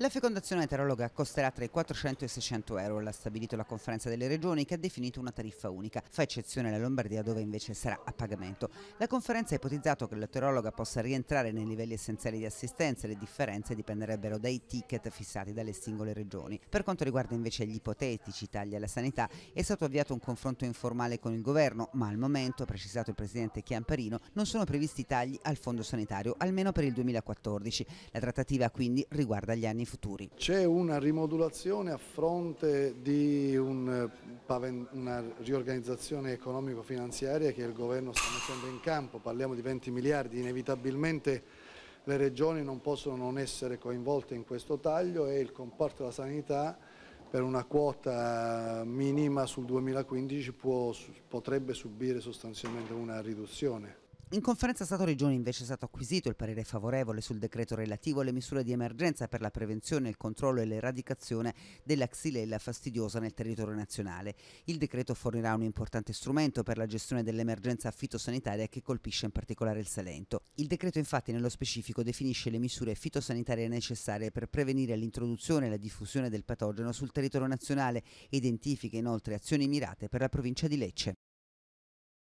La fecondazione eterologa costerà tra i 400 e i 600 euro, l'ha stabilito la conferenza delle regioni che ha definito una tariffa unica, fa eccezione la Lombardia dove invece sarà a pagamento. La conferenza ha ipotizzato che l'eterologa possa rientrare nei livelli essenziali di assistenza, le differenze dipenderebbero dai ticket fissati dalle singole regioni. Per quanto riguarda invece gli ipotetici tagli alla sanità, è stato avviato un confronto informale con il governo, ma al momento, ha precisato il presidente Chiamparino, non sono previsti tagli al fondo sanitario, almeno per il 2014. La trattativa quindi riguarda gli anni futuri. C'è una rimodulazione a fronte di un, eh, una riorganizzazione economico-finanziaria che il governo sta mettendo in campo, parliamo di 20 miliardi, inevitabilmente le regioni non possono non essere coinvolte in questo taglio e il comparto della sanità per una quota minima sul 2015 può, potrebbe subire sostanzialmente una riduzione. In conferenza stato regione invece è stato acquisito il parere favorevole sul decreto relativo alle misure di emergenza per la prevenzione, il controllo e l'eradicazione della xylella fastidiosa nel territorio nazionale. Il decreto fornirà un importante strumento per la gestione dell'emergenza fitosanitaria che colpisce in particolare il Salento. Il decreto infatti nello specifico definisce le misure fitosanitarie necessarie per prevenire l'introduzione e la diffusione del patogeno sul territorio nazionale e identifica inoltre azioni mirate per la provincia di Lecce.